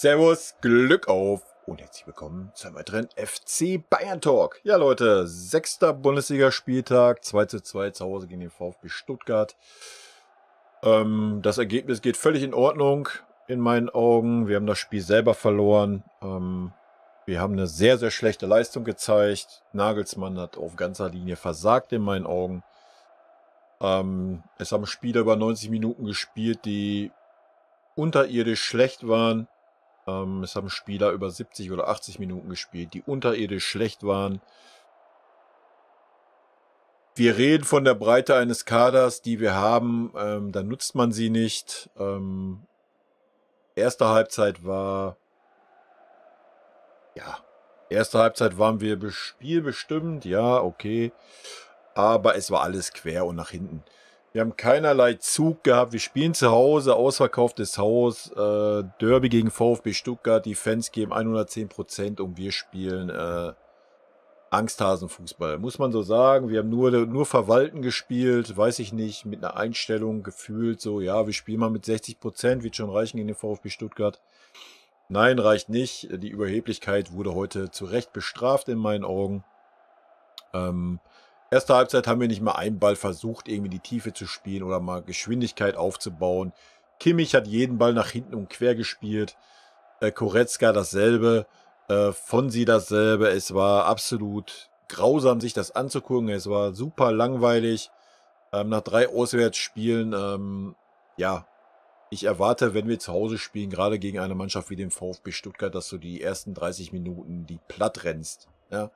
Servus, Glück auf und herzlich willkommen zu einem weiteren FC Bayern Talk. Ja Leute, sechster Bundesligaspieltag, 2 zu 2 zu Hause gegen den VfB Stuttgart. Ähm, das Ergebnis geht völlig in Ordnung in meinen Augen. Wir haben das Spiel selber verloren. Ähm, wir haben eine sehr, sehr schlechte Leistung gezeigt. Nagelsmann hat auf ganzer Linie versagt in meinen Augen. Ähm, es haben Spieler über 90 Minuten gespielt, die unterirdisch schlecht waren. Ähm, es haben Spieler über 70 oder 80 Minuten gespielt, die unterirdisch schlecht waren. Wir reden von der Breite eines Kaders, die wir haben. Ähm, da nutzt man sie nicht. Ähm, erste Halbzeit war. Ja. Erste Halbzeit waren wir spielbestimmt. Ja, okay. Aber es war alles quer und nach hinten. Wir haben keinerlei Zug gehabt. Wir spielen zu Hause, ausverkauftes Haus, äh, Derby gegen VfB Stuttgart. Die Fans geben 110 Prozent und wir spielen äh, Angsthasenfußball. Muss man so sagen. Wir haben nur, nur Verwalten gespielt, weiß ich nicht, mit einer Einstellung gefühlt so, ja, wir spielen mal mit 60 Prozent, wird schon reichen gegen den VfB Stuttgart. Nein, reicht nicht. Die Überheblichkeit wurde heute zu Recht bestraft in meinen Augen. Ähm, Erste Halbzeit haben wir nicht mal einen Ball versucht, irgendwie die Tiefe zu spielen oder mal Geschwindigkeit aufzubauen. Kimmich hat jeden Ball nach hinten und quer gespielt. Äh, Koretzka dasselbe. Äh, Fonsi dasselbe. Es war absolut grausam, sich das anzugucken. Es war super langweilig. Ähm, nach drei Auswärtsspielen, ähm, ja, ich erwarte, wenn wir zu Hause spielen, gerade gegen eine Mannschaft wie den VfB Stuttgart, dass du die ersten 30 Minuten die platt rennst. Ja?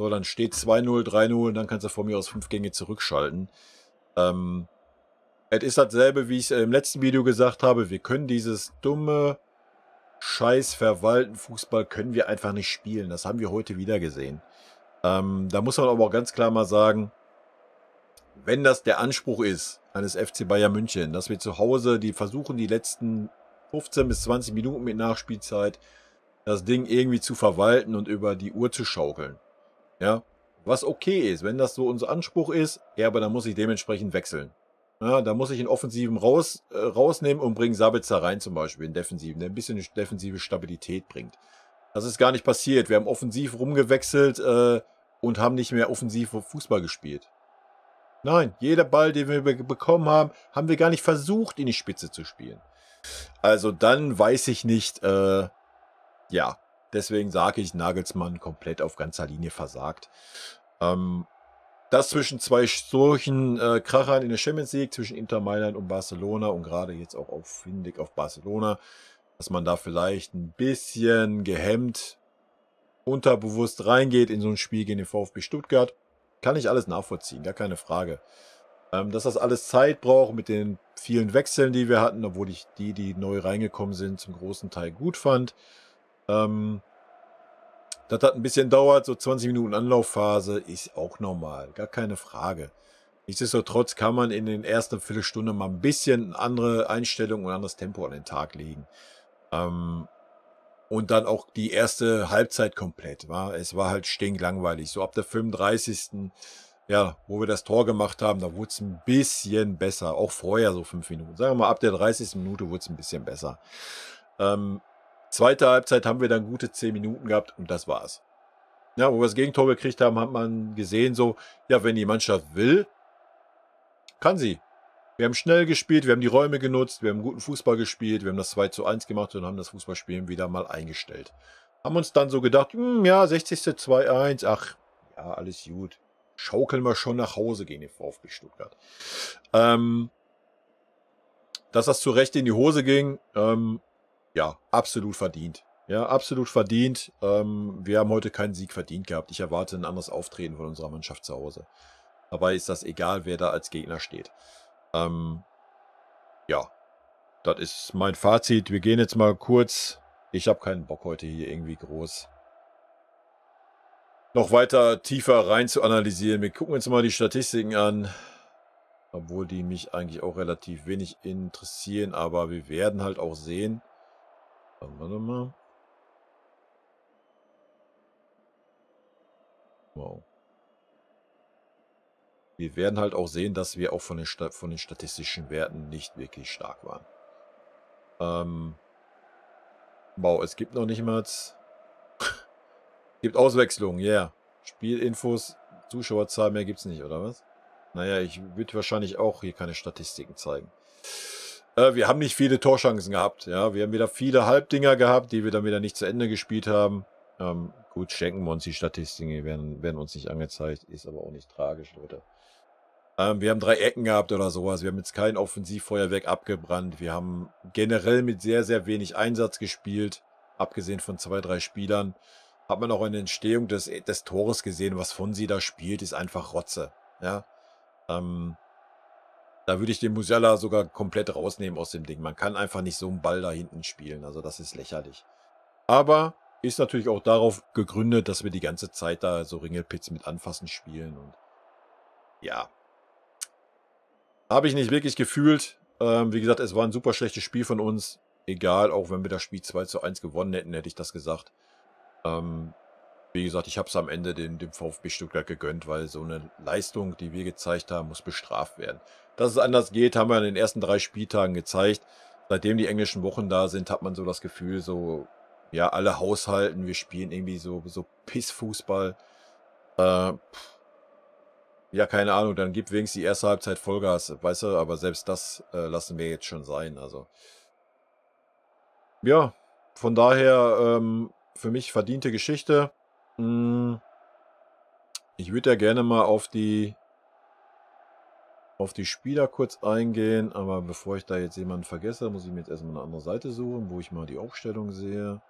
So, dann steht 2-0, 3-0 und dann kannst du von mir aus fünf Gänge zurückschalten. Ähm, es ist dasselbe, wie ich es im letzten Video gesagt habe. Wir können dieses dumme Scheiß verwalten Fußball können wir einfach nicht spielen. Das haben wir heute wieder gesehen. Ähm, da muss man aber auch ganz klar mal sagen, wenn das der Anspruch ist eines FC Bayern München, dass wir zu Hause die versuchen, die letzten 15 bis 20 Minuten mit Nachspielzeit das Ding irgendwie zu verwalten und über die Uhr zu schaukeln. Ja, was okay ist, wenn das so unser Anspruch ist, ja, aber dann muss ich dementsprechend wechseln. Ja, da muss ich in Offensiven raus, äh, rausnehmen und bringen Sabitzer rein zum Beispiel, in Defensiven, der ein bisschen defensive Stabilität bringt. Das ist gar nicht passiert. Wir haben offensiv rumgewechselt äh, und haben nicht mehr offensiv Fußball gespielt. Nein, jeder Ball, den wir bekommen haben, haben wir gar nicht versucht, in die Spitze zu spielen. Also dann weiß ich nicht, äh, ja, Deswegen sage ich, Nagelsmann komplett auf ganzer Linie versagt. Ähm, das zwischen zwei solchen äh, Krachern in der Champions League, zwischen Inter Mailand und Barcelona und gerade jetzt auch auf Hinblick auf Barcelona, dass man da vielleicht ein bisschen gehemmt unterbewusst reingeht in so ein Spiel gegen den VfB Stuttgart. Kann ich alles nachvollziehen, gar keine Frage. Ähm, dass das alles Zeit braucht mit den vielen Wechseln, die wir hatten, obwohl ich die, die neu reingekommen sind, zum großen Teil gut fand. Ähm, das hat ein bisschen dauert, so 20 Minuten Anlaufphase, ist auch normal, gar keine Frage. Nichtsdestotrotz kann man in den ersten Viertelstunden mal ein bisschen andere Einstellung und anderes Tempo an den Tag legen. Ähm, und dann auch die erste Halbzeit komplett. War. Es war halt stinklangweilig. So ab der 35. Ja, wo wir das Tor gemacht haben, da wurde es ein bisschen besser. Auch vorher so fünf Minuten. Sagen wir mal, ab der 30. Minute wurde es ein bisschen besser. Ähm, Zweite Halbzeit haben wir dann gute 10 Minuten gehabt und das war's. Ja, wo wir das Gegentor gekriegt haben, hat man gesehen, so, ja, wenn die Mannschaft will, kann sie. Wir haben schnell gespielt, wir haben die Räume genutzt, wir haben guten Fußball gespielt, wir haben das 2 zu 1 gemacht und haben das Fußballspielen wieder mal eingestellt. Haben uns dann so gedacht, hm, ja, 60. 2-1, ach, ja, alles gut. Schaukeln wir schon nach Hause gegen den VfB Stuttgart. Ähm, dass das zu Recht in die Hose ging, ähm, ja, absolut verdient. Ja, absolut verdient. Ähm, wir haben heute keinen Sieg verdient gehabt. Ich erwarte ein anderes Auftreten von unserer Mannschaft zu Hause. Dabei ist das egal, wer da als Gegner steht. Ähm, ja, das ist mein Fazit. Wir gehen jetzt mal kurz. Ich habe keinen Bock heute hier irgendwie groß noch weiter tiefer rein zu analysieren. Wir gucken uns mal die Statistiken an. Obwohl die mich eigentlich auch relativ wenig interessieren, aber wir werden halt auch sehen, Ah, warte mal. Wow. Wir werden halt auch sehen, dass wir auch von den, von den statistischen Werten nicht wirklich stark waren. Ähm, wow, es gibt noch nicht mal... gibt Auswechslungen, ja. Yeah. Spielinfos, Zuschauerzahl, mehr gibt's nicht, oder was? Naja, ich würde wahrscheinlich auch hier keine Statistiken zeigen. Äh, wir haben nicht viele Torchancen gehabt. Ja, wir haben wieder viele Halbdinger gehabt, die wir dann wieder nicht zu Ende gespielt haben. Ähm, gut, schenken wir uns die Statistiken, die werden, werden uns nicht angezeigt. Ist aber auch nicht tragisch, Leute. Ähm, wir haben drei Ecken gehabt oder sowas. Wir haben jetzt kein Offensivfeuerwerk abgebrannt. Wir haben generell mit sehr, sehr wenig Einsatz gespielt. Abgesehen von zwei, drei Spielern. Hat man auch in der Entstehung des, des Tores gesehen, was von sie da spielt, ist einfach Rotze. Ja. Ähm, da würde ich den Musiala sogar komplett rausnehmen aus dem Ding. Man kann einfach nicht so einen Ball da hinten spielen. Also das ist lächerlich. Aber ist natürlich auch darauf gegründet, dass wir die ganze Zeit da so Ringelpits mit anfassen spielen. Und ja. Habe ich nicht wirklich gefühlt. Ähm, wie gesagt, es war ein super schlechtes Spiel von uns. Egal, auch wenn wir das Spiel 2 zu 1 gewonnen hätten, hätte ich das gesagt. Ähm, wie gesagt, ich habe es am Ende dem, dem VfB Stuttgart gegönnt, weil so eine Leistung, die wir gezeigt haben, muss bestraft werden. Dass es anders geht, haben wir in den ersten drei Spieltagen gezeigt. Seitdem die englischen Wochen da sind, hat man so das Gefühl, so, ja, alle haushalten, wir spielen irgendwie so, so Pissfußball. Äh, ja, keine Ahnung, dann gibt wenigstens die erste Halbzeit Vollgas, weißt du, aber selbst das äh, lassen wir jetzt schon sein, also. Ja, von daher, ähm, für mich verdiente Geschichte. Hm. Ich würde ja gerne mal auf die auf die Spieler kurz eingehen, aber bevor ich da jetzt jemanden vergesse, muss ich mir jetzt erstmal eine andere Seite suchen, wo ich mal die Aufstellung sehe.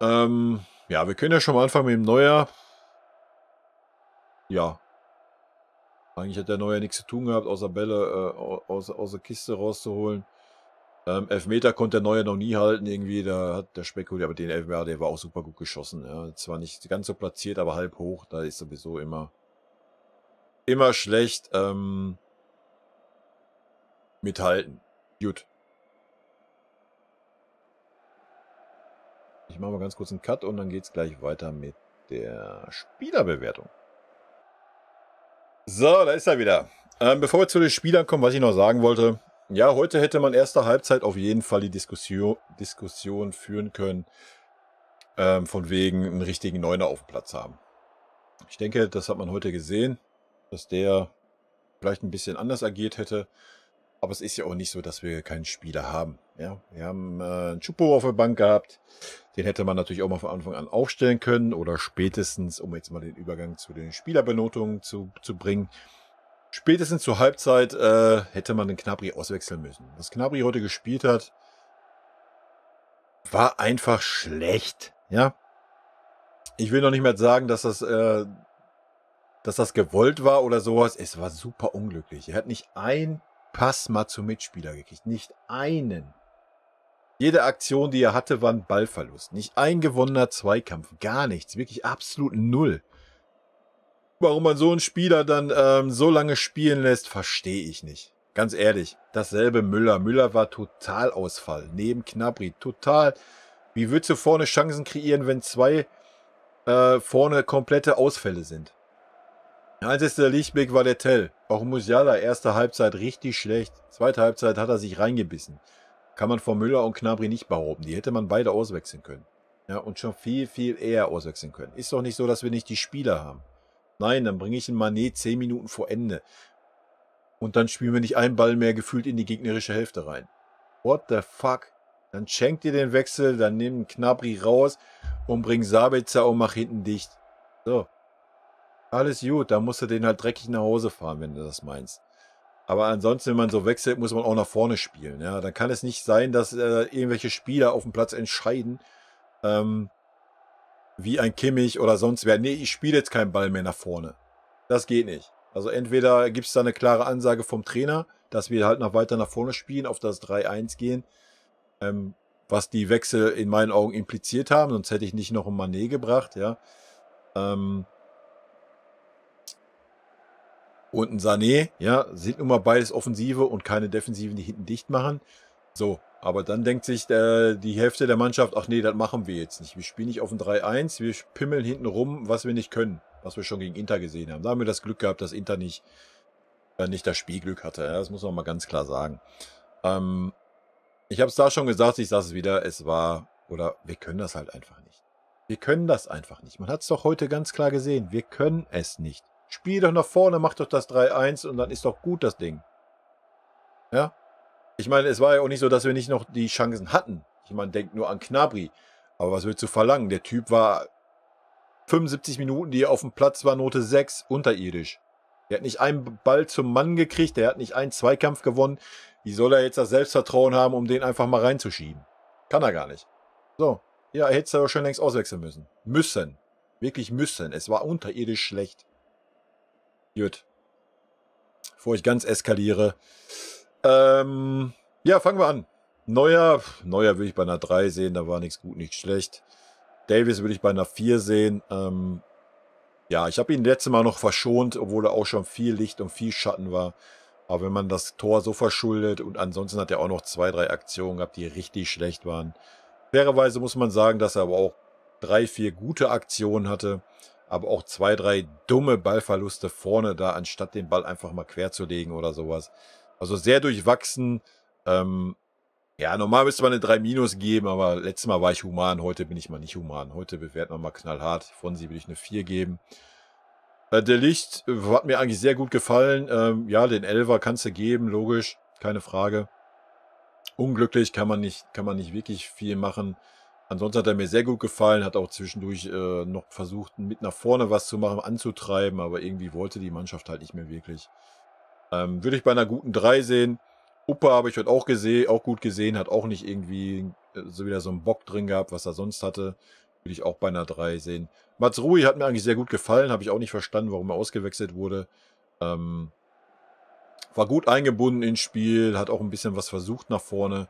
Ähm, ja, wir können ja schon mal anfangen mit dem Neuer. Ja. Eigentlich hat der Neuer nichts zu tun gehabt, außer Bälle äh, aus, aus der Kiste rauszuholen. Ähm, Elfmeter konnte der Neue noch nie halten, irgendwie. Da hat der Spekulier, aber den Elfmeter, der war auch super gut geschossen. Ja. Zwar nicht ganz so platziert, aber halb hoch. Da ist sowieso immer, immer schlecht ähm, mithalten. Gut. Ich mache mal ganz kurz einen Cut und dann geht es gleich weiter mit der Spielerbewertung. So, da ist er wieder. Ähm, bevor wir zu den Spielern kommen, was ich noch sagen wollte, ja, heute hätte man erster Halbzeit auf jeden Fall die Diskussion, Diskussion führen können, ähm, von wegen einen richtigen Neuner auf dem Platz haben. Ich denke, das hat man heute gesehen, dass der vielleicht ein bisschen anders agiert hätte. Aber es ist ja auch nicht so, dass wir keinen Spieler haben. Ja, wir haben äh, einen Chupo auf der Bank gehabt. Den hätte man natürlich auch mal von Anfang an aufstellen können oder spätestens, um jetzt mal den Übergang zu den Spielerbenotungen zu, zu bringen, spätestens zur Halbzeit äh, hätte man den Knabri auswechseln müssen. Was Knabri heute gespielt hat, war einfach schlecht. Ja, ich will noch nicht mehr sagen, dass das, äh, dass das gewollt war oder sowas. Es war super unglücklich. Er hat nicht ein Pass mal zum Mitspieler gekriegt, nicht einen. Jede Aktion, die er hatte, war ein Ballverlust. Nicht ein gewonnener Zweikampf, gar nichts, wirklich absolut null warum man so einen Spieler dann ähm, so lange spielen lässt, verstehe ich nicht. Ganz ehrlich, dasselbe Müller. Müller war total Ausfall. Neben Knabri, total. Wie würdest du vorne Chancen kreieren, wenn zwei äh, vorne komplette Ausfälle sind? Einzigster Lichtblick war der Tell. Auch Musiala, erste Halbzeit richtig schlecht. Zweite Halbzeit hat er sich reingebissen. Kann man von Müller und Knabri nicht behaupten. Die hätte man beide auswechseln können. Ja, und schon viel, viel eher auswechseln können. Ist doch nicht so, dass wir nicht die Spieler haben. Nein, dann bringe ich einen Manet 10 Minuten vor Ende. Und dann spielen wir nicht einen Ball mehr gefühlt in die gegnerische Hälfte rein. What the fuck? Dann schenkt ihr den Wechsel, dann nehmt Knabri raus und bringt Sabitzer und macht hinten dicht. So. Alles gut, da musst du den halt dreckig nach Hause fahren, wenn du das meinst. Aber ansonsten, wenn man so wechselt, muss man auch nach vorne spielen. Ja, dann kann es nicht sein, dass äh, irgendwelche Spieler auf dem Platz entscheiden, ähm, wie ein Kimmich oder sonst wer, nee, ich spiele jetzt keinen Ball mehr nach vorne. Das geht nicht. Also entweder gibt es da eine klare Ansage vom Trainer, dass wir halt noch weiter nach vorne spielen, auf das 3-1 gehen, ähm, was die Wechsel in meinen Augen impliziert haben, sonst hätte ich nicht noch ein Manet gebracht, ja. Ähm, und ein Sané, ja, sind nun mal beides Offensive und keine Defensiven, die hinten dicht machen. So, aber dann denkt sich der, die Hälfte der Mannschaft, ach nee, das machen wir jetzt nicht. Wir spielen nicht auf ein 3-1, wir pimmeln hinten rum, was wir nicht können, was wir schon gegen Inter gesehen haben. Da haben wir das Glück gehabt, dass Inter nicht, äh, nicht das Spielglück hatte. Ja, das muss man mal ganz klar sagen. Ähm, ich habe es da schon gesagt, ich sage es wieder, es war, oder wir können das halt einfach nicht. Wir können das einfach nicht. Man hat es doch heute ganz klar gesehen. Wir können es nicht. Spiel doch nach vorne, mach doch das 3-1 und dann ist doch gut das Ding. Ja, ich meine, es war ja auch nicht so, dass wir nicht noch die Chancen hatten. Ich meine, denkt nur an Knabri. Aber was willst du verlangen? Der Typ war 75 Minuten, die er auf dem Platz war, Note 6, unterirdisch. Er hat nicht einen Ball zum Mann gekriegt, er hat nicht einen Zweikampf gewonnen. Wie soll er jetzt das Selbstvertrauen haben, um den einfach mal reinzuschieben? Kann er gar nicht. So, ja, er hätte es aber schon längst auswechseln müssen. Müssen. Wirklich müssen. Es war unterirdisch schlecht. Gut. Bevor ich ganz eskaliere. Ähm, ja, fangen wir an. Neuer, Neuer würde ich bei einer 3 sehen, da war nichts gut, nichts schlecht. Davis würde ich bei einer 4 sehen. Ähm, ja, ich habe ihn letztes Mal noch verschont, obwohl er auch schon viel Licht und viel Schatten war. Aber wenn man das Tor so verschuldet und ansonsten hat er auch noch zwei, drei Aktionen gehabt, die richtig schlecht waren. Fairerweise muss man sagen, dass er aber auch drei, vier gute Aktionen hatte, aber auch zwei, drei dumme Ballverluste vorne da, anstatt den Ball einfach mal quer zu legen oder sowas. Also sehr durchwachsen. Ähm, ja, normal müsste man eine 3 Minus geben, aber letztes Mal war ich human, heute bin ich mal nicht human. Heute bewerten wir mal knallhart. Von sie will ich eine 4 geben. Äh, der Licht äh, hat mir eigentlich sehr gut gefallen. Ähm, ja, den 11er kannst du geben, logisch, keine Frage. Unglücklich kann man nicht, kann man nicht wirklich viel machen. Ansonsten hat er mir sehr gut gefallen, hat auch zwischendurch äh, noch versucht, mit nach vorne was zu machen, anzutreiben, aber irgendwie wollte die Mannschaft halt nicht mehr wirklich. Ähm, würde ich bei einer guten 3 sehen. Upa habe ich heute auch gesehen, auch gut gesehen, hat auch nicht irgendwie äh, so wieder so einen Bock drin gehabt, was er sonst hatte. Würde ich auch bei einer 3 sehen. Matsrui hat mir eigentlich sehr gut gefallen, habe ich auch nicht verstanden, warum er ausgewechselt wurde. Ähm, war gut eingebunden ins Spiel, hat auch ein bisschen was versucht nach vorne.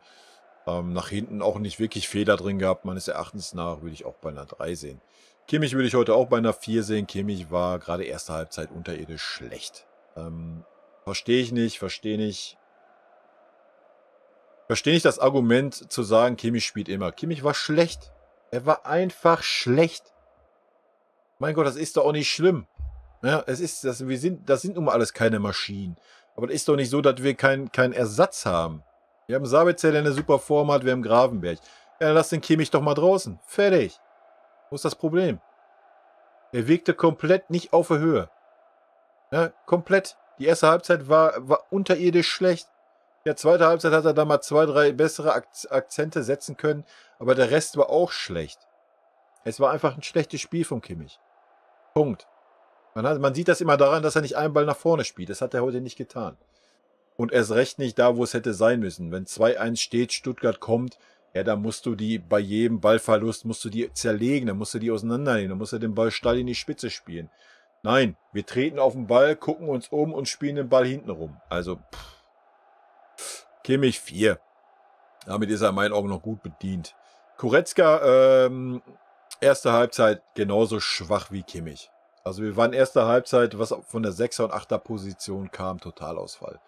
Ähm, nach hinten auch nicht wirklich Fehler drin gehabt. Meines Erachtens nach würde ich auch bei einer 3 sehen. Kimmich würde ich heute auch bei einer 4 sehen. Kimmich war gerade erste Halbzeit unterirdisch schlecht. Ähm, Verstehe ich nicht, verstehe nicht. Verstehe nicht das Argument zu sagen, Kimmich spielt immer. Kimmich war schlecht. Er war einfach schlecht. Mein Gott, das ist doch auch nicht schlimm. Ja, es ist, das, wir sind, das sind nun mal alles keine Maschinen. Aber das ist doch nicht so, dass wir keinen kein Ersatz haben. Wir haben Sabitzer, der eine super Form hat, wir haben Gravenberg. Ja, lass den Kimmich doch mal draußen. Fertig. Wo ist das Problem? Er wirkte komplett nicht auf der Höhe. Ja, komplett. Die erste Halbzeit war, war unterirdisch schlecht. In der zweite Halbzeit hat er da mal zwei, drei bessere Akzente setzen können, aber der Rest war auch schlecht. Es war einfach ein schlechtes Spiel von Kimmich. Punkt. Man, hat, man sieht das immer daran, dass er nicht einen Ball nach vorne spielt. Das hat er heute nicht getan. Und erst recht nicht da, wo es hätte sein müssen. Wenn 2-1 steht, Stuttgart kommt, ja, da musst du die bei jedem Ballverlust, musst du die zerlegen, dann musst du die auseinandernehmen, dann musst du den Ball steil in die Spitze spielen. Nein, wir treten auf den Ball, gucken uns um und spielen den Ball hinten rum. Also, pff, Kimmich 4. Damit ist er in meinen Augen noch gut bedient. Kuretzka, ähm, erste Halbzeit genauso schwach wie Kimmich. Also wir waren erste Halbzeit, was von der 6er und 8er Position kam, Totalausfall.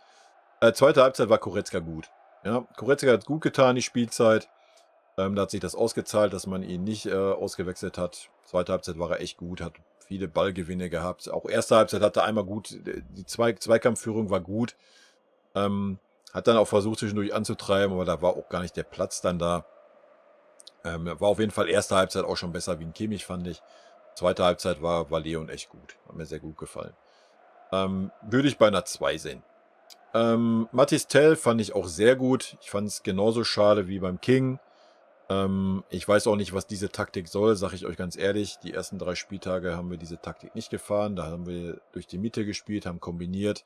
Äh, zweite Halbzeit war Kuretzka gut. Ja, Kuretzka hat gut getan, die Spielzeit. Ähm, da hat sich das ausgezahlt, dass man ihn nicht äh, ausgewechselt hat. Zweite Halbzeit war er echt gut, hat viele Ballgewinne gehabt. Auch erste Halbzeit hatte einmal gut, äh, die Zwei Zweikampfführung war gut. Ähm, hat dann auch versucht, zwischendurch anzutreiben, aber da war auch gar nicht der Platz dann da. Ähm, war auf jeden Fall erste Halbzeit auch schon besser wie ein Kimmich, fand ich. Zweite Halbzeit war, war Leon echt gut. Hat mir sehr gut gefallen. Ähm, würde ich bei einer 2 sehen. Ähm, Mattis Tell fand ich auch sehr gut. Ich fand es genauso schade wie beim King. Ähm, ich weiß auch nicht, was diese Taktik soll, sage ich euch ganz ehrlich. Die ersten drei Spieltage haben wir diese Taktik nicht gefahren. Da haben wir durch die Mitte gespielt, haben kombiniert.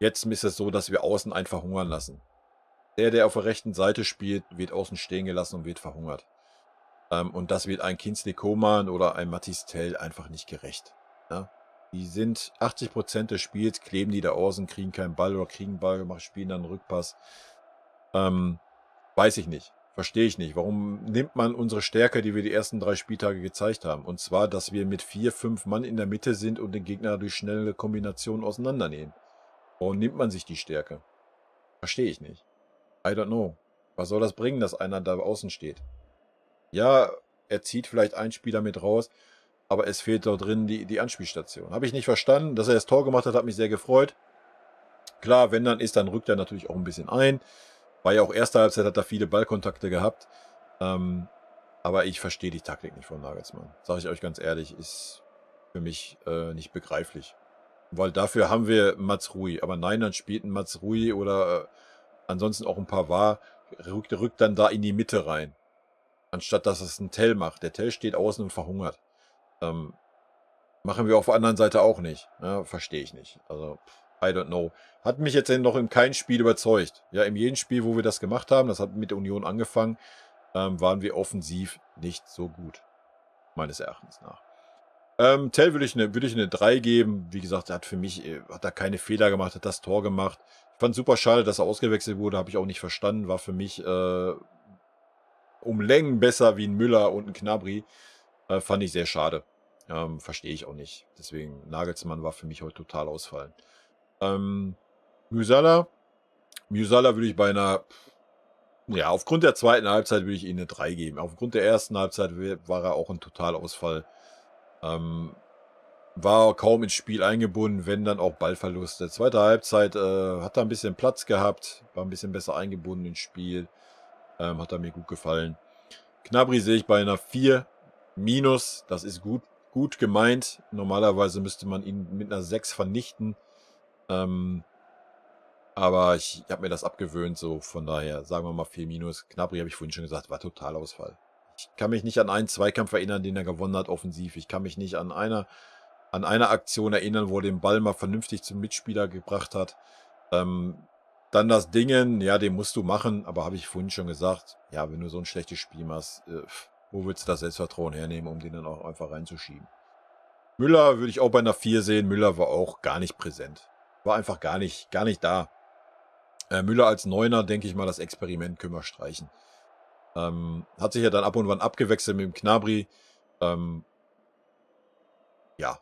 Jetzt ist es so, dass wir außen einfach hungern lassen. Der, der auf der rechten Seite spielt, wird außen stehen gelassen und wird verhungert. Ähm, und das wird ein Kinsley Coman oder ein Matis Tell einfach nicht gerecht. Ja? Die sind 80% des Spiels, kleben die da außen, kriegen keinen Ball oder kriegen Ball, machen, spielen dann einen Rückpass. Ähm, weiß ich nicht. Verstehe ich nicht. Warum nimmt man unsere Stärke, die wir die ersten drei Spieltage gezeigt haben? Und zwar, dass wir mit vier, fünf Mann in der Mitte sind und den Gegner durch schnelle Kombinationen auseinandernehmen. Warum nimmt man sich die Stärke? Verstehe ich nicht. I don't know. Was soll das bringen, dass einer da außen steht? Ja, er zieht vielleicht einen Spieler mit raus, aber es fehlt dort drin die, die Anspielstation. Habe ich nicht verstanden. Dass er das Tor gemacht hat, hat mich sehr gefreut. Klar, wenn dann ist, dann rückt er natürlich auch ein bisschen ein. War ja auch erste Halbzeit, hat er viele Ballkontakte gehabt. Ähm, aber ich verstehe die Taktik nicht von Nagelsmann. Sage ich euch ganz ehrlich, ist für mich äh, nicht begreiflich. Weil dafür haben wir Mats Rui. Aber nein, dann spielt ein Mats Rui oder äh, ansonsten auch ein paar war, rückt, rückt dann da in die Mitte rein. Anstatt dass es ein Tell macht. Der Tell steht außen und verhungert. Ähm, machen wir auf der anderen Seite auch nicht. Ja, ne? verstehe ich nicht. Also. Pff. I don't know. Hat mich jetzt noch in keinem Spiel überzeugt. Ja, in jedem Spiel, wo wir das gemacht haben, das hat mit der Union angefangen, ähm, waren wir offensiv nicht so gut. Meines Erachtens nach. Ähm, Tell würde ich, eine, ich eine 3 geben. Wie gesagt, er hat für mich, äh, hat da keine Fehler gemacht, hat das Tor gemacht. Ich fand super schade, dass er ausgewechselt wurde, habe ich auch nicht verstanden. War für mich äh, um Längen besser wie ein Müller und ein Knabri. Äh, fand ich sehr schade. Ähm, Verstehe ich auch nicht. Deswegen, Nagelsmann war für mich heute total ausfallen. Ähm, Musala. Musala würde ich beinahe. ja, aufgrund der zweiten Halbzeit würde ich ihm eine 3 geben. Aufgrund der ersten Halbzeit war er auch ein Totalausfall. Ähm, war kaum ins Spiel eingebunden, wenn dann auch Ballverluste. Zweite Halbzeit äh, hat er ein bisschen Platz gehabt, war ein bisschen besser eingebunden ins Spiel. Ähm, hat er mir gut gefallen. Knabri sehe ich bei einer 4 minus. Das ist gut, gut gemeint. Normalerweise müsste man ihn mit einer 6 vernichten. Ähm, aber ich, ich habe mir das abgewöhnt, so von daher, sagen wir mal 4 minus. Knabri habe ich vorhin schon gesagt, war Totalausfall. Ich kann mich nicht an einen Zweikampf erinnern, den er gewonnen hat, offensiv. Ich kann mich nicht an einer, an einer Aktion erinnern, wo er den Ball mal vernünftig zum Mitspieler gebracht hat. Ähm, dann das Dingen, ja, den musst du machen, aber habe ich vorhin schon gesagt, ja, wenn du so ein schlechtes Spiel machst, äh, wo willst du das Selbstvertrauen hernehmen, um den dann auch einfach reinzuschieben? Müller würde ich auch bei einer 4 sehen. Müller war auch gar nicht präsent war einfach gar nicht, gar nicht da. Äh, Müller als Neuner, denke ich mal, das Experiment können wir streichen. Ähm, hat sich ja dann ab und wann abgewechselt mit dem Knabri. Ähm, ja,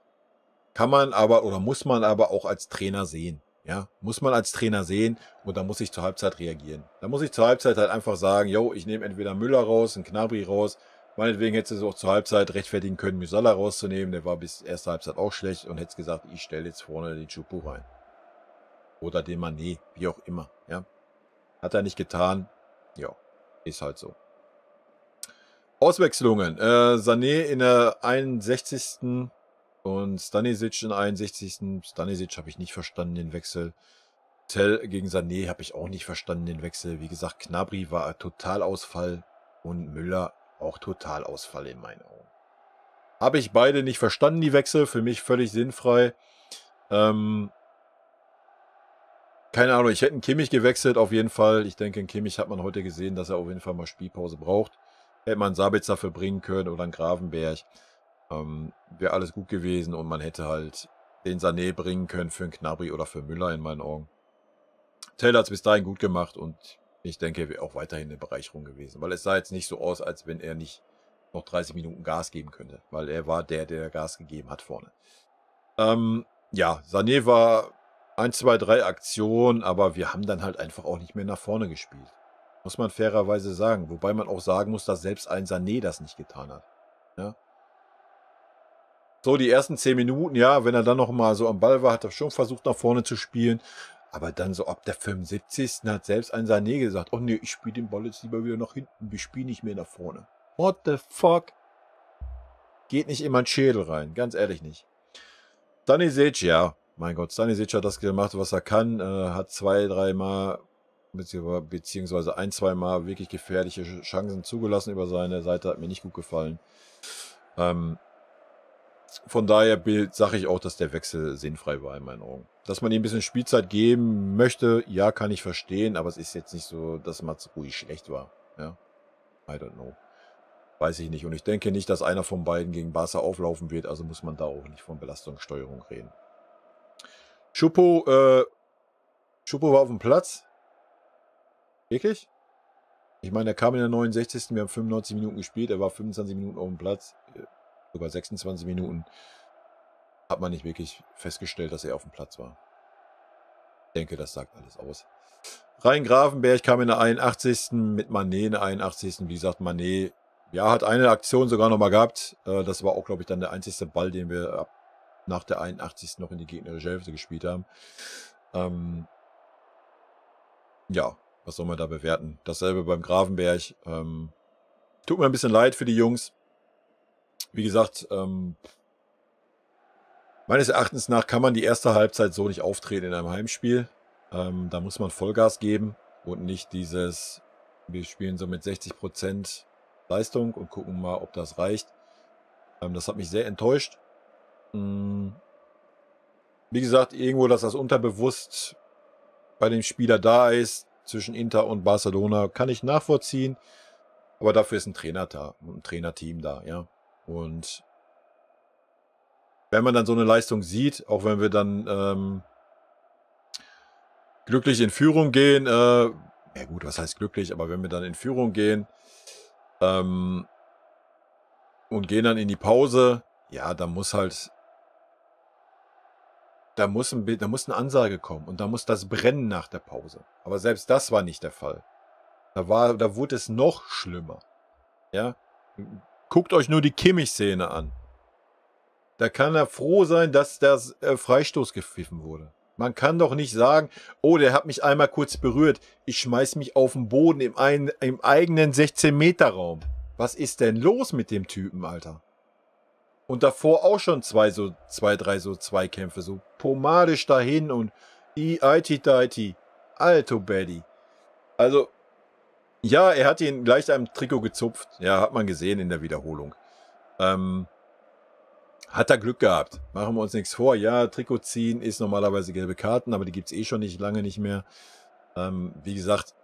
kann man aber oder muss man aber auch als Trainer sehen. Ja, muss man als Trainer sehen und dann muss ich zur Halbzeit reagieren. Da muss ich zur Halbzeit halt einfach sagen, yo, ich nehme entweder Müller raus, einen Knabri raus. Meinetwegen hättest du es auch zur Halbzeit rechtfertigen können, Musala rauszunehmen. Der war bis erste Halbzeit auch schlecht und hättest gesagt, ich stelle jetzt vorne den Chupu rein oder den Manet, wie auch immer. Ja? Hat er nicht getan. Ja, ist halt so. Auswechslungen. Äh, Sané in der 61. und Stanisic in der 61. Stanisic habe ich nicht verstanden, den Wechsel. Tell gegen Sané habe ich auch nicht verstanden, den Wechsel. Wie gesagt, Knabri war Totalausfall und Müller auch Totalausfall in meinen Augen. Habe ich beide nicht verstanden, die Wechsel. Für mich völlig sinnfrei. Ähm, keine Ahnung, ich hätte einen Kimmich gewechselt auf jeden Fall. Ich denke, in Kimmich hat man heute gesehen, dass er auf jeden Fall mal Spielpause braucht. Hätte man Sabitz dafür bringen können oder einen Gravenberg. Ähm, Wäre alles gut gewesen und man hätte halt den Sané bringen können für einen Knabri oder für Müller in meinen Augen. Taylor hat es bis dahin gut gemacht und ich denke, er wäre auch weiterhin eine Bereicherung gewesen, weil es sah jetzt nicht so aus, als wenn er nicht noch 30 Minuten Gas geben könnte, weil er war der, der Gas gegeben hat vorne. Ähm, ja, Sané war ein, zwei, drei Aktionen, aber wir haben dann halt einfach auch nicht mehr nach vorne gespielt. Muss man fairerweise sagen. Wobei man auch sagen muss, dass selbst ein Sané das nicht getan hat. Ja? Ne? So, die ersten zehn Minuten, ja, wenn er dann nochmal so am Ball war, hat er schon versucht, nach vorne zu spielen. Aber dann so ab der 75. hat selbst ein Sané gesagt, oh nee, ich spiele den Ball jetzt lieber wieder nach hinten, wir spielen nicht mehr nach vorne. What the fuck? Geht nicht in meinen Schädel rein, ganz ehrlich nicht. Dann Sage, ja, mein Gott, Stanisic hat das gemacht, was er kann, äh, hat zwei, dreimal beziehungsweise ein, zwei Mal wirklich gefährliche Chancen zugelassen über seine Seite, hat mir nicht gut gefallen. Ähm, von daher sage ich auch, dass der Wechsel sinnfrei war in meinen Augen. Dass man ihm ein bisschen Spielzeit geben möchte, ja, kann ich verstehen, aber es ist jetzt nicht so, dass Mats ruhig schlecht war. Ja? I don't know. Weiß ich nicht. Und ich denke nicht, dass einer von beiden gegen Barca auflaufen wird, also muss man da auch nicht von Belastungssteuerung reden. Schuppo, äh, Schuppo war auf dem Platz. Wirklich? Ich meine, er kam in der 69. Wir haben 95 Minuten gespielt. Er war 25 Minuten auf dem Platz. Äh, sogar 26 Minuten. Hat man nicht wirklich festgestellt, dass er auf dem Platz war. Ich denke, das sagt alles aus. Rein Grafenberg kam in der 81. mit Manet in der 81. Wie gesagt, Manet, ja, hat eine Aktion sogar nochmal gehabt. Äh, das war auch, glaube ich, dann der einzige Ball, den wir ab nach der 81. noch in die gegnerische Hälfte gespielt haben. Ähm, ja, was soll man da bewerten? Dasselbe beim Gravenberg. Ähm, tut mir ein bisschen leid für die Jungs. Wie gesagt, ähm, meines Erachtens nach kann man die erste Halbzeit so nicht auftreten in einem Heimspiel. Ähm, da muss man Vollgas geben und nicht dieses, wir spielen so mit 60% Leistung und gucken mal, ob das reicht. Ähm, das hat mich sehr enttäuscht. Hm. Wie gesagt, irgendwo, dass das unterbewusst bei dem Spieler da ist, zwischen Inter und Barcelona, kann ich nachvollziehen. Aber dafür ist ein Trainer da, ein Trainerteam da, ja. Und wenn man dann so eine Leistung sieht, auch wenn wir dann ähm, glücklich in Führung gehen, äh, ja gut, was heißt glücklich, aber wenn wir dann in Führung gehen ähm, und gehen dann in die Pause, ja, dann muss halt da muss, ein Bild, da muss eine Ansage kommen und da muss das brennen nach der Pause. Aber selbst das war nicht der Fall. Da, war, da wurde es noch schlimmer. Ja? Guckt euch nur die Kimmich-Szene an. Da kann er froh sein, dass das äh, Freistoß gepfiffen wurde. Man kann doch nicht sagen, oh, der hat mich einmal kurz berührt. Ich schmeiß mich auf den Boden im, ein, im eigenen 16-Meter-Raum. Was ist denn los mit dem Typen, Alter? Und davor auch schon zwei, so, zwei, drei so Zweikämpfe. So pomadisch dahin und i aiti daiti. Alto Betty. Also, ja, er hat ihn gleich einem Trikot gezupft. Ja, hat man gesehen in der Wiederholung. Ähm, hat er Glück gehabt. Machen wir uns nichts vor. Ja, Trikot ziehen ist normalerweise gelbe Karten, aber die gibt es eh schon nicht lange nicht mehr. Ähm, wie gesagt,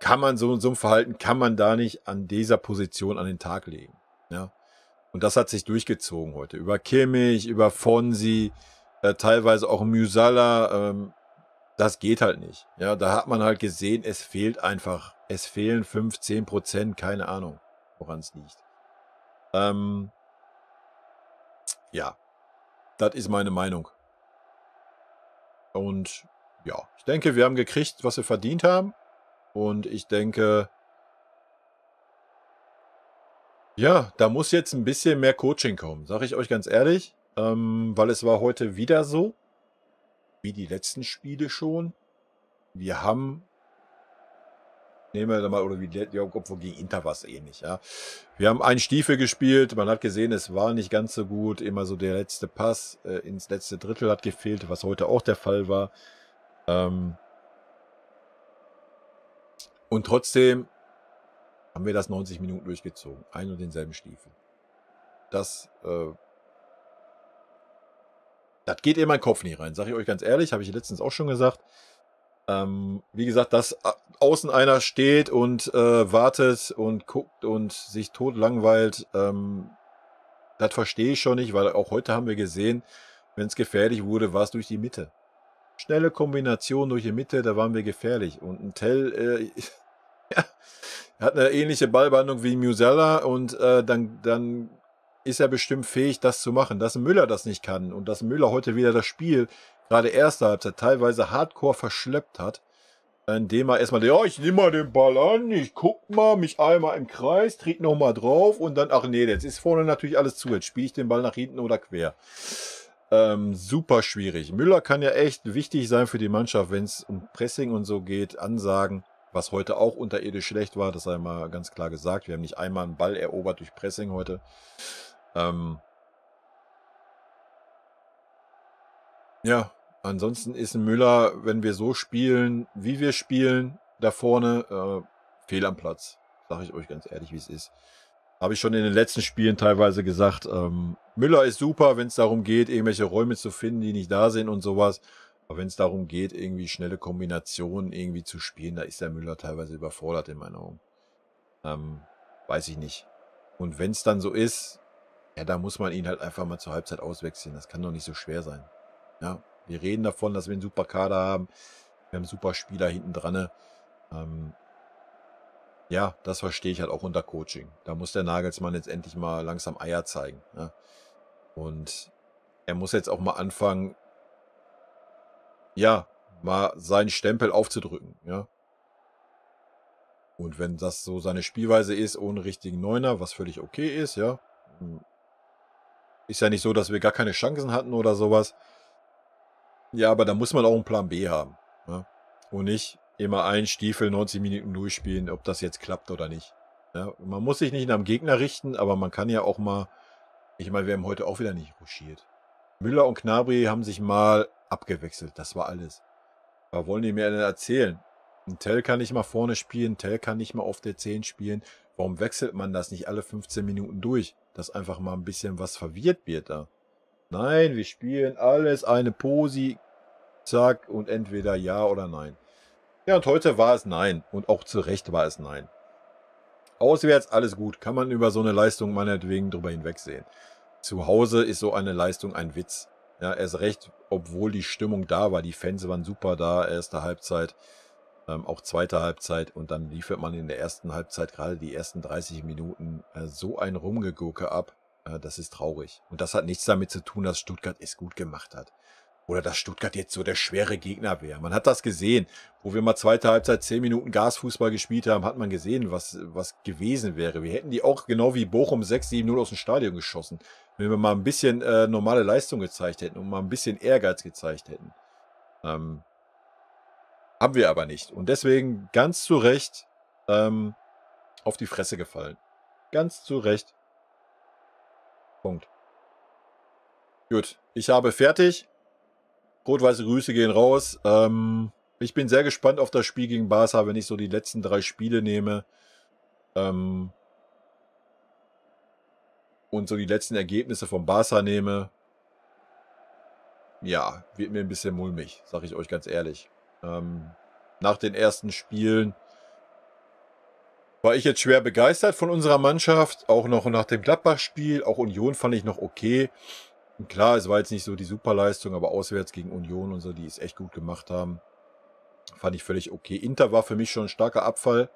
kann man so, so ein Verhalten, kann man da nicht an dieser Position an den Tag legen. Ja. Und das hat sich durchgezogen heute. Über Kimmich, über Fonsi, äh, teilweise auch Musala. Ähm, das geht halt nicht. Ja, da hat man halt gesehen, es fehlt einfach. Es fehlen 15 Prozent, keine Ahnung, woran es liegt. Ähm, ja, das ist meine Meinung. Und ja, ich denke, wir haben gekriegt, was wir verdient haben. Und ich denke, ja, da muss jetzt ein bisschen mehr Coaching kommen, sage ich euch ganz ehrlich, ähm, weil es war heute wieder so, wie die letzten Spiele schon. Wir haben, nehmen wir mal, oder wie, ja, obwohl gegen Inter war es eh ähnlich, ja. Wir haben einen Stiefel gespielt, man hat gesehen, es war nicht ganz so gut, immer so der letzte Pass äh, ins letzte Drittel hat gefehlt, was heute auch der Fall war. Ähm, und trotzdem haben wir das 90 Minuten durchgezogen. Ein und denselben Stiefel. Das, äh, das geht in meinen Kopf nicht rein, Sag ich euch ganz ehrlich, habe ich letztens auch schon gesagt. Ähm, wie gesagt, dass äh, außen einer steht und äh, wartet und guckt und sich tot langweilt, ähm, das verstehe ich schon nicht, weil auch heute haben wir gesehen, wenn es gefährlich wurde, war es durch die Mitte. Schnelle Kombination durch die Mitte, da waren wir gefährlich. Und ein Tell, äh, ja, er hat eine ähnliche Ballbehandlung wie Musella und äh, dann, dann ist er bestimmt fähig, das zu machen. Dass Müller das nicht kann und dass Müller heute wieder das Spiel, gerade erste Halbzeit, teilweise hardcore verschleppt hat, indem er erstmal, ja, ich nehme mal den Ball an, ich guck mal, mich einmal im Kreis, trete nochmal drauf und dann, ach nee, jetzt ist vorne natürlich alles zu, jetzt spiele ich den Ball nach hinten oder quer. Ähm, super schwierig. Müller kann ja echt wichtig sein für die Mannschaft, wenn es um Pressing und so geht, Ansagen was heute auch unterirdisch schlecht war, das sei mal ganz klar gesagt. Wir haben nicht einmal einen Ball erobert durch Pressing heute. Ähm ja, ansonsten ist ein Müller, wenn wir so spielen, wie wir spielen, da vorne, äh, fehl am Platz. Sag ich euch ganz ehrlich, wie es ist. Habe ich schon in den letzten Spielen teilweise gesagt, ähm, Müller ist super, wenn es darum geht, irgendwelche Räume zu finden, die nicht da sind und sowas. Aber wenn es darum geht, irgendwie schnelle Kombinationen irgendwie zu spielen, da ist der Müller teilweise überfordert in meinen Augen. Ähm, weiß ich nicht. Und wenn es dann so ist, ja, da muss man ihn halt einfach mal zur Halbzeit auswechseln. Das kann doch nicht so schwer sein. Ja, wir reden davon, dass wir einen super Kader haben. Wir haben super Spieler hinten dran. Ähm, ja, das verstehe ich halt auch unter Coaching. Da muss der Nagelsmann jetzt endlich mal langsam Eier zeigen. Ja? Und er muss jetzt auch mal anfangen, ja, mal seinen Stempel aufzudrücken, ja. Und wenn das so seine Spielweise ist, ohne richtigen Neuner, was völlig okay ist, ja. Hm. Ist ja nicht so, dass wir gar keine Chancen hatten oder sowas. Ja, aber da muss man auch einen Plan B haben. Ja? Und nicht immer einen Stiefel 90 Minuten durchspielen, ob das jetzt klappt oder nicht. Ja? Man muss sich nicht nach dem Gegner richten, aber man kann ja auch mal. Ich meine, wir haben heute auch wieder nicht ruschiert. Müller und Knabri haben sich mal abgewechselt. Das war alles. Was wollen die mir denn erzählen? Ein Tell kann nicht mal vorne spielen, Tell kann nicht mal auf der 10 spielen. Warum wechselt man das nicht alle 15 Minuten durch, dass einfach mal ein bisschen was verwirrt wird da? Nein, wir spielen alles eine Posi, zack, und entweder ja oder nein. Ja, und heute war es nein. Und auch zu Recht war es nein. Auswärts alles gut, kann man über so eine Leistung meinetwegen drüber hinwegsehen. Zu Hause ist so eine Leistung ein Witz. Ja, erst recht, obwohl die Stimmung da war. Die Fans waren super da, erste Halbzeit, ähm, auch zweite Halbzeit. Und dann liefert man in der ersten Halbzeit gerade die ersten 30 Minuten äh, so ein Rumgegurke ab. Äh, das ist traurig. Und das hat nichts damit zu tun, dass Stuttgart es gut gemacht hat oder dass Stuttgart jetzt so der schwere Gegner wäre. Man hat das gesehen, wo wir mal zweite Halbzeit zehn Minuten Gasfußball gespielt haben, hat man gesehen, was, was gewesen wäre. Wir hätten die auch genau wie Bochum 6-7-0 aus dem Stadion geschossen, wenn wir mal ein bisschen äh, normale Leistung gezeigt hätten und mal ein bisschen Ehrgeiz gezeigt hätten. Ähm, haben wir aber nicht. Und deswegen ganz zu Recht ähm, auf die Fresse gefallen. Ganz zu Recht. Punkt. Gut, ich habe fertig. Rot-weiße Grüße gehen raus. Ähm, ich bin sehr gespannt auf das Spiel gegen Barca, wenn ich so die letzten drei Spiele nehme. Ähm, und so die letzten Ergebnisse von Barca nehme. Ja, wird mir ein bisschen mulmig, sage ich euch ganz ehrlich. Ähm, nach den ersten Spielen war ich jetzt schwer begeistert von unserer Mannschaft. Auch noch nach dem Gladbach-Spiel. Auch Union fand ich noch okay klar, es war jetzt nicht so die Superleistung, aber auswärts gegen Union und so, die es echt gut gemacht haben, fand ich völlig okay. Inter war für mich schon ein starker Abfall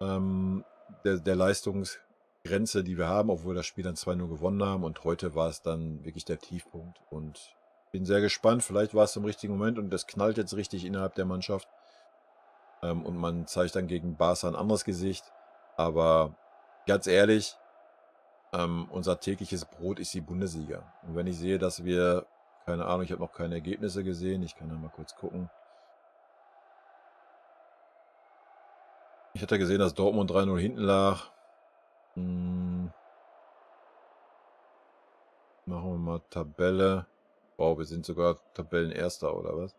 ähm, der, der Leistungsgrenze, die wir haben, obwohl das Spiel dann 2-0 gewonnen haben. Und heute war es dann wirklich der Tiefpunkt. Und bin sehr gespannt. Vielleicht war es im richtigen Moment und das knallt jetzt richtig innerhalb der Mannschaft. Ähm, und man zeigt dann gegen Barca ein anderes Gesicht. Aber ganz ehrlich, ähm, unser tägliches Brot ist die Bundesliga. Und wenn ich sehe, dass wir, keine Ahnung, ich habe noch keine Ergebnisse gesehen, ich kann ja mal kurz gucken. Ich hatte gesehen, dass Dortmund 3-0 hinten lag. Hm. Machen wir mal Tabelle. Wow, wir sind sogar Tabellenerster, oder was?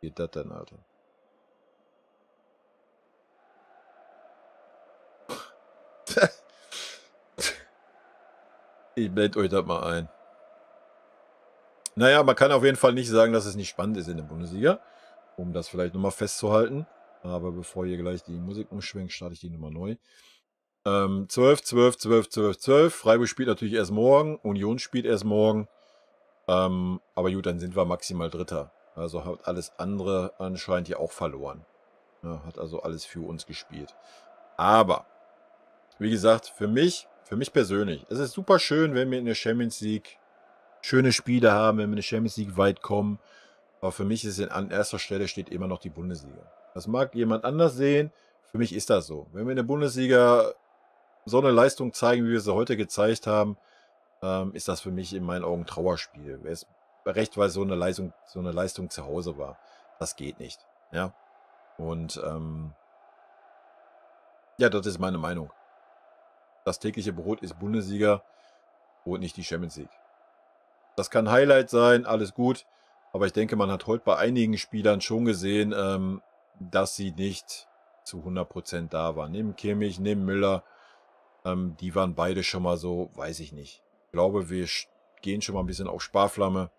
Wie geht das denn, Alter? Ich blende euch das mal ein. Naja, man kann auf jeden Fall nicht sagen, dass es nicht spannend ist in der Bundesliga. Um das vielleicht nochmal festzuhalten. Aber bevor ihr gleich die Musik umschwenkt, starte ich die nochmal neu. Ähm, 12, 12, 12, 12, 12. Freiburg spielt natürlich erst morgen. Union spielt erst morgen. Ähm, aber gut, dann sind wir maximal Dritter. Also hat alles andere anscheinend ja auch verloren. Ja, hat also alles für uns gespielt. Aber, wie gesagt, für mich für mich persönlich. Es ist super schön, wenn wir in der Champions League schöne Spiele haben, wenn wir in der Champions League weit kommen. Aber für mich ist in, an erster Stelle steht immer noch die Bundesliga. Das mag jemand anders sehen. Für mich ist das so. Wenn wir in der Bundesliga so eine Leistung zeigen, wie wir sie heute gezeigt haben, ähm, ist das für mich in meinen Augen ein Trauerspiel. Es recht, weil so eine Leistung, so eine Leistung zu Hause war. Das geht nicht. Ja. Und ähm, ja, das ist meine Meinung. Das tägliche Brot ist Bundesliga und nicht die Champions League. Das kann Highlight sein, alles gut. Aber ich denke, man hat heute bei einigen Spielern schon gesehen, ähm, dass sie nicht zu 100% da waren. Neben Kimmich, neben Müller, ähm, die waren beide schon mal so, weiß ich nicht. Ich glaube, wir gehen schon mal ein bisschen auf Sparflamme.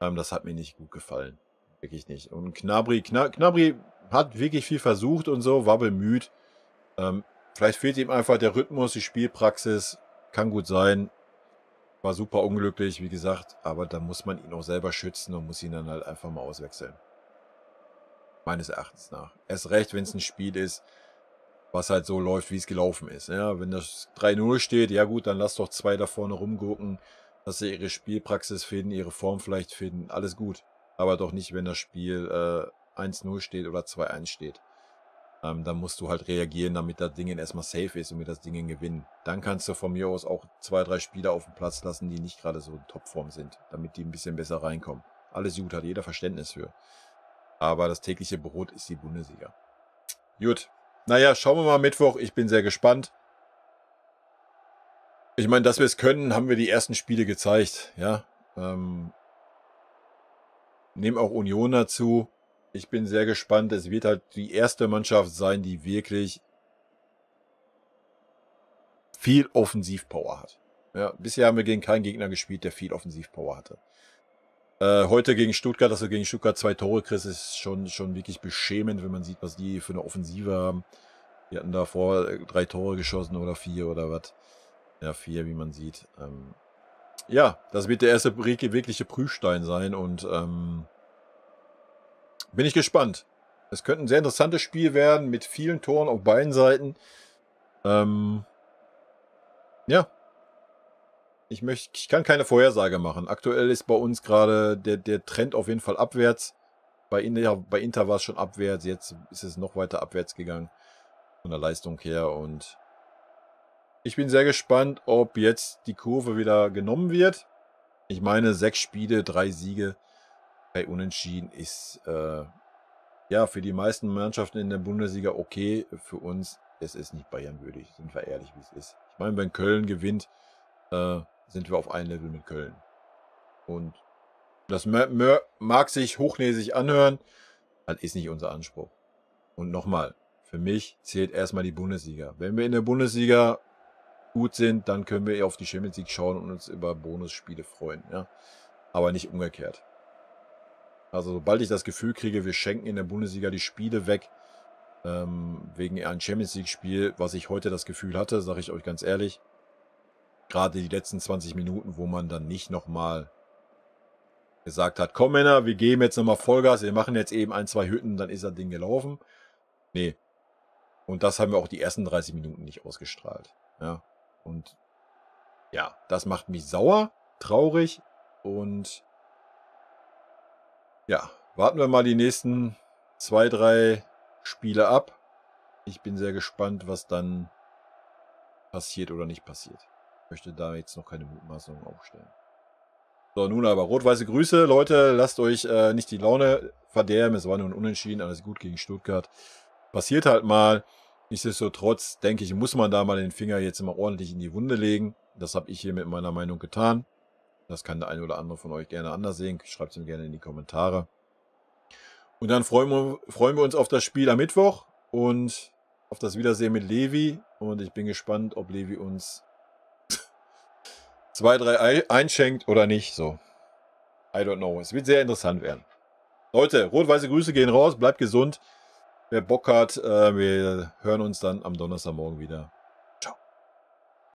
Ähm, das hat mir nicht gut gefallen. Wirklich nicht. Und Knabri, Kna Knabri hat wirklich viel versucht und so, war bemüht. Ähm, Vielleicht fehlt ihm einfach der Rhythmus, die Spielpraxis. Kann gut sein. War super unglücklich, wie gesagt. Aber da muss man ihn auch selber schützen und muss ihn dann halt einfach mal auswechseln. Meines Erachtens nach. Erst recht, wenn es ein Spiel ist, was halt so läuft, wie es gelaufen ist. Ja, wenn das 3-0 steht, ja gut, dann lass doch zwei da vorne rumgucken, dass sie ihre Spielpraxis finden, ihre Form vielleicht finden, alles gut. Aber doch nicht, wenn das Spiel äh, 1-0 steht oder 2-1 steht. Ähm, dann musst du halt reagieren, damit das Ding erstmal safe ist und wir das Ding gewinnen. Dann kannst du von mir aus auch zwei, drei Spieler auf den Platz lassen, die nicht gerade so in Topform sind, damit die ein bisschen besser reinkommen. Alles gut, hat jeder Verständnis für. Aber das tägliche Brot ist die Bundesliga. Gut. Naja, schauen wir mal Mittwoch. Ich bin sehr gespannt. Ich meine, dass wir es können, haben wir die ersten Spiele gezeigt. Ja. Ähm, nehmen auch Union dazu ich bin sehr gespannt. Es wird halt die erste Mannschaft sein, die wirklich viel Offensivpower hat. Ja, bisher haben wir gegen keinen Gegner gespielt, der viel Offensivpower hatte. Äh, heute gegen Stuttgart, dass du gegen Stuttgart zwei Tore kriegst, ist schon, schon wirklich beschämend, wenn man sieht, was die für eine Offensive haben. Die hatten davor drei Tore geschossen oder vier oder was. Ja, vier, wie man sieht. Ähm, ja, das wird der erste wirkliche Prüfstein sein und ähm, bin ich gespannt. Es könnte ein sehr interessantes Spiel werden mit vielen Toren auf beiden Seiten. Ähm, ja. Ich, möcht, ich kann keine Vorhersage machen. Aktuell ist bei uns gerade der, der Trend auf jeden Fall abwärts. Bei Inter, bei Inter war es schon abwärts, jetzt ist es noch weiter abwärts gegangen. Von der Leistung her. Und ich bin sehr gespannt, ob jetzt die Kurve wieder genommen wird. Ich meine, sechs Spiele, drei Siege. Bei Unentschieden ist äh, ja für die meisten Mannschaften in der Bundesliga okay. Für uns es ist nicht bayernwürdig, sind wir ehrlich, wie es ist. Ich meine, wenn Köln gewinnt, äh, sind wir auf einem Level mit Köln. Und das mag sich hochnäsig anhören, das ist nicht unser Anspruch. Und nochmal, für mich zählt erstmal die Bundesliga. Wenn wir in der Bundesliga gut sind, dann können wir auf die Champions League schauen und uns über Bonusspiele freuen. Ja? Aber nicht umgekehrt. Also sobald ich das Gefühl kriege, wir schenken in der Bundesliga die Spiele weg, ähm, wegen einem Champions League-Spiel, was ich heute das Gefühl hatte, sage ich euch ganz ehrlich, gerade die letzten 20 Minuten, wo man dann nicht nochmal gesagt hat, komm Männer, wir geben jetzt nochmal Vollgas, wir machen jetzt eben ein, zwei Hütten, dann ist das Ding gelaufen. Nee. Und das haben wir auch die ersten 30 Minuten nicht ausgestrahlt. Ja. Und ja, das macht mich sauer, traurig und ja, warten wir mal die nächsten zwei, drei Spiele ab. Ich bin sehr gespannt, was dann passiert oder nicht passiert. Ich möchte da jetzt noch keine Mutmaßungen aufstellen. So, nun aber rot-weiße Grüße. Leute, lasst euch äh, nicht die Laune verderben. Es war nun Unentschieden, alles gut gegen Stuttgart. Passiert halt mal. Nichtsdestotrotz, denke ich, muss man da mal den Finger jetzt immer ordentlich in die Wunde legen. Das habe ich hier mit meiner Meinung getan. Das kann der eine oder andere von euch gerne anders sehen. Schreibt es mir gerne in die Kommentare. Und dann freuen wir, freuen wir uns auf das Spiel am Mittwoch und auf das Wiedersehen mit Levi. Und ich bin gespannt, ob Levi uns zwei, drei einschenkt oder nicht. So. I don't know. Es wird sehr interessant werden. Leute, rot-weiße Grüße gehen raus. Bleibt gesund. Wer Bock hat, äh, wir hören uns dann am Donnerstagmorgen wieder.